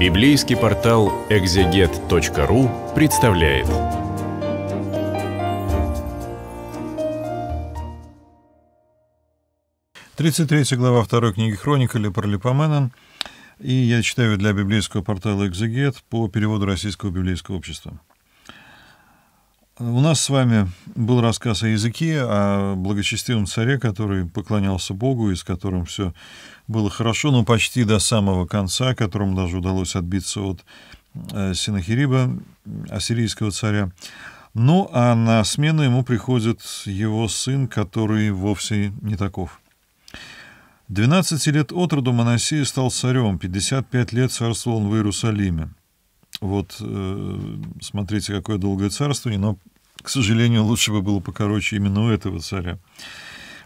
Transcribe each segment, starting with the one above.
Библейский портал экзегет.ру представляет. Тридцать третья глава второй книги хроник или Паралипоменон. И я читаю для библейского портала «Экзегет» по переводу Российского библейского общества. У нас с вами был рассказ о языке, о благочестивом царе, который поклонялся Богу и с которым все было хорошо, но почти до самого конца, которому даже удалось отбиться от э, Синахириба, ассирийского царя. Ну, а на смену ему приходит его сын, который вовсе не таков. 12 лет от роду Моносей стал царем, 55 лет царствовал он в Иерусалиме. Вот, э, смотрите, какое долгое царствование, но к сожалению, лучше бы было покороче именно у этого царя.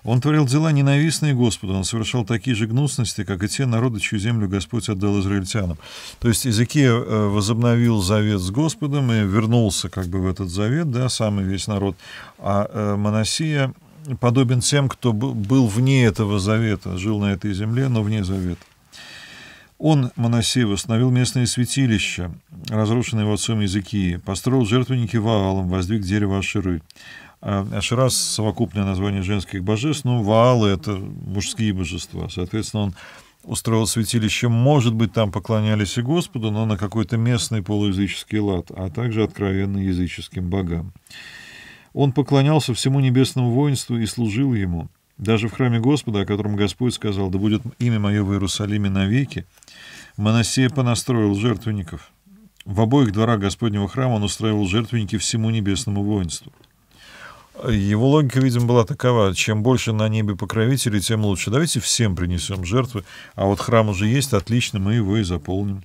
Он творил дела ненавистные Господу, он совершал такие же гнусности, как и те народы, чью землю Господь отдал израильтянам. То есть Иезекия э, возобновил завет с Господом и вернулся как бы в этот завет, да, самый весь народ. А э, Моносия подобен тем, кто был вне этого завета, жил на этой земле, но вне завета. Он, Моносей, восстановил местное святилище, разрушенное его отцом Языкии, построил жертвенники Ваалом, воздвиг дерево Аширы. А, Ашира – совокупное название женских божеств, но ну, Ваалы – это мужские божества. Соответственно, он устроил святилище. Может быть, там поклонялись и Господу, но на какой-то местный полуязыческий лад, а также откровенно языческим богам. Он поклонялся всему небесному воинству и служил ему – даже в храме Господа, о котором Господь сказал, да будет имя мое в Иерусалиме навеки, Моносея понастроил жертвенников. В обоих дворах Господнего храма он устраивал жертвенники всему небесному воинству. Его логика, видимо, была такова. Чем больше на небе покровителей, тем лучше. Давайте всем принесем жертвы. А вот храм уже есть, отлично, мы его и заполним.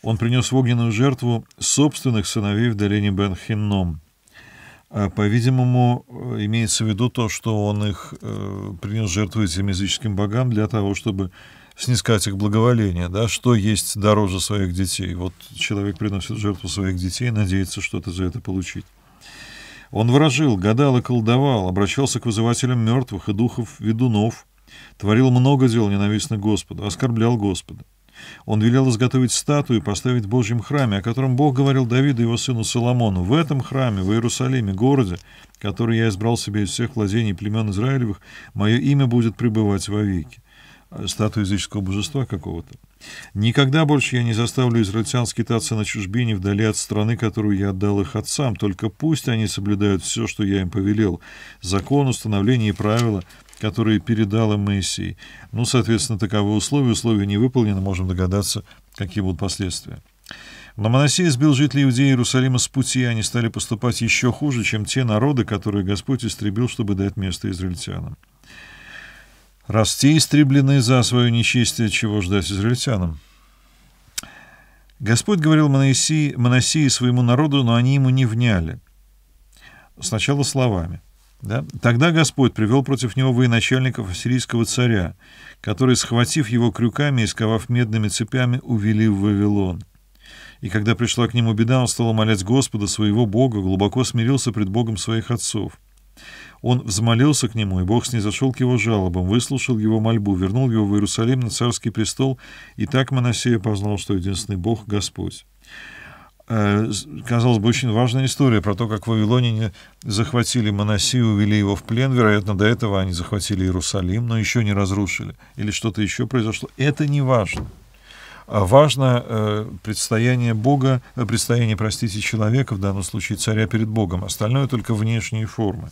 Он принес в огненную жертву собственных сыновей в долине Бен-Хинном – а, по-видимому, э, имеется в виду то, что он их э, принес жертву этим языческим богам для того, чтобы снискать их благоволение, да, что есть дороже своих детей. Вот человек приносит жертву своих детей, надеется что-то за это получить. Он ворожил, гадал и колдовал, обращался к вызывателям мертвых и духов ведунов, творил много дел ненавистных Господу, оскорблял Господа. Он велел изготовить статую и поставить в Божьем храме, о котором Бог говорил Давиду и его сыну Соломону. В этом храме, в Иерусалиме, городе, который я избрал себе из всех владений племен Израилевых, мое имя будет пребывать вовеки. А статую языческого божества какого-то. Никогда больше я не заставлю израильтян скитаться на чужбине вдали от страны, которую я отдал их отцам, только пусть они соблюдают все, что я им повелел, закон, установление и правила, которые передала Моисей. Ну, соответственно, таковы условия. Условия не выполнены, можем догадаться, какие будут последствия. Но Моносей сбил жителей Иудеи Иерусалима с пути, и они стали поступать еще хуже, чем те народы, которые Господь истребил, чтобы дать место израильтянам. Раз те истреблены за свое нечестие, чего ждать израильтянам? Господь говорил Моносии, Моносии своему народу, но они ему не вняли. Сначала словами. Да? Тогда Господь привел против него военачальников ассирийского царя, которые, схватив его крюками и сковав медными цепями, увели в Вавилон. И когда пришла к нему беда, он стал молять Господа, своего Бога, глубоко смирился пред Богом своих отцов. Он взмолился к нему, и Бог снизошел к его жалобам, выслушал его мольбу, вернул его в Иерусалим на царский престол, и так Моносея познал, что единственный Бог — Господь. Э, казалось бы, очень важная история про то, как вавилоняне захватили Моносию, увели его в плен. Вероятно, до этого они захватили Иерусалим, но еще не разрушили. Или что-то еще произошло. Это не важно. А важно э, предстояние Бога, э, предстояние, простите, человека, в данном случае царя перед Богом. Остальное только внешние формы.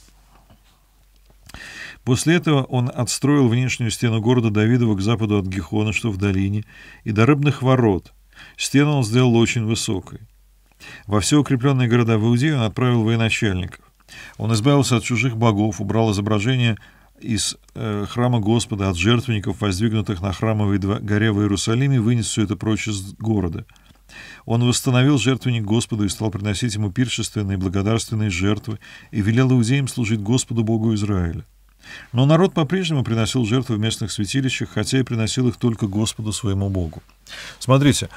После этого он отстроил внешнюю стену города Давидова к западу от Гихона, что в долине, и до Рыбных ворот. Стену он сделал очень высокой. Во все укрепленные города в Иудею он отправил военачальников. Он избавился от чужих богов, убрал изображения из э, храма Господа, от жертвенников, воздвигнутых на храмовой горе в Иерусалиме, вынес все это прочь из города. Он восстановил жертвенник Господу и стал приносить ему пиршественные и благодарственные жертвы и велел иудеям служить Господу Богу Израиля. Но народ по-прежнему приносил жертвы в местных святилищах, хотя и приносил их только Господу своему Богу. Смотрите,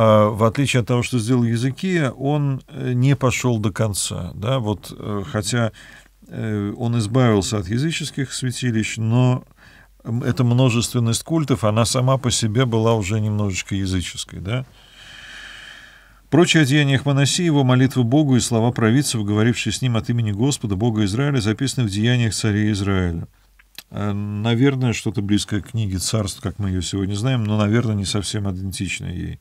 а, в отличие от того, что сделал языки, он э, не пошел до конца. Да? Вот, э, хотя э, он избавился от языческих святилищ, но эта множественность культов, она сама по себе была уже немножечко языческой. Да? Прочие о деяниях Манасии, его молитвы Богу и слова провидцев, говорившие с ним от имени Господа, Бога Израиля, записаны в деяниях царя Израиля. Э, наверное, что-то близкое к книге «Царств», как мы ее сегодня знаем, но, наверное, не совсем идентично ей.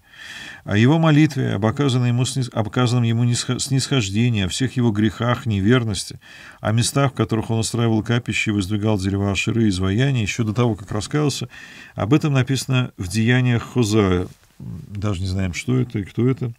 О его молитве, об оказанном ему, об оказанном ему снисхождении, о всех его грехах, неверности, о местах, в которых он устраивал капище и воздвигал дерева Аширы и изваяния, еще до того, как раскаялся, об этом написано в «Деяниях Хозая». Даже не знаем, что это и кто это.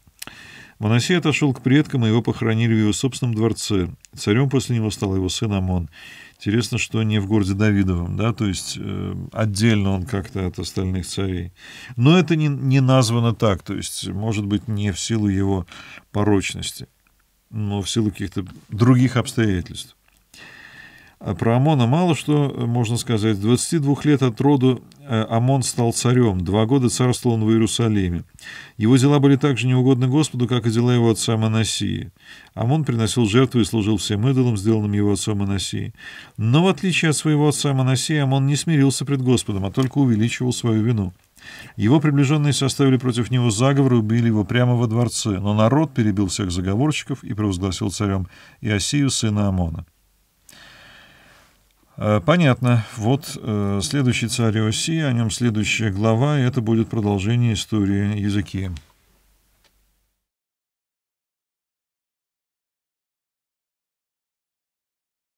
Моносей отошел к предкам, и его похоронили в его собственном дворце. Царем после него стал его сын Амон. Интересно, что не в городе Давидовом, да, то есть э, отдельно он как-то от остальных царей. Но это не, не названо так, то есть, может быть, не в силу его порочности, но в силу каких-то других обстоятельств. А про Амона мало что э, можно сказать. 22 лет от роду Амон э, стал царем. Два года царствовал он в Иерусалиме. Его дела были так же неугодны Господу, как и дела его отца Манасии. Амон приносил жертвы и служил всем идолам, сделанным его отцом Манасии. Но в отличие от своего отца Манасии, Амон не смирился пред Господом, а только увеличивал свою вину. Его приближенные составили против него заговор и убили его прямо во дворце, но народ перебил всех заговорщиков и провозгласил царем Иосию, сына Амона. Э, понятно. Вот э, следующий царь России, о нем следующая глава, и это будет продолжение истории языки.